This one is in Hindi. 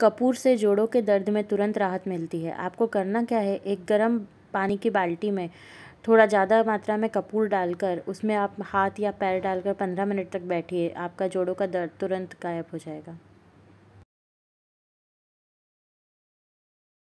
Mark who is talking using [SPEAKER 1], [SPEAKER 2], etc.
[SPEAKER 1] कपूर से जोड़ों के दर्द में तुरंत राहत मिलती है आपको करना क्या है एक गर्म पानी की बाल्टी में थोड़ा ज़्यादा मात्रा में कपूर डालकर उसमें आप हाथ या पैर डालकर पंद्रह मिनट तक बैठिए आपका जोड़ों का दर्द तुरंत गायब हो जाएगा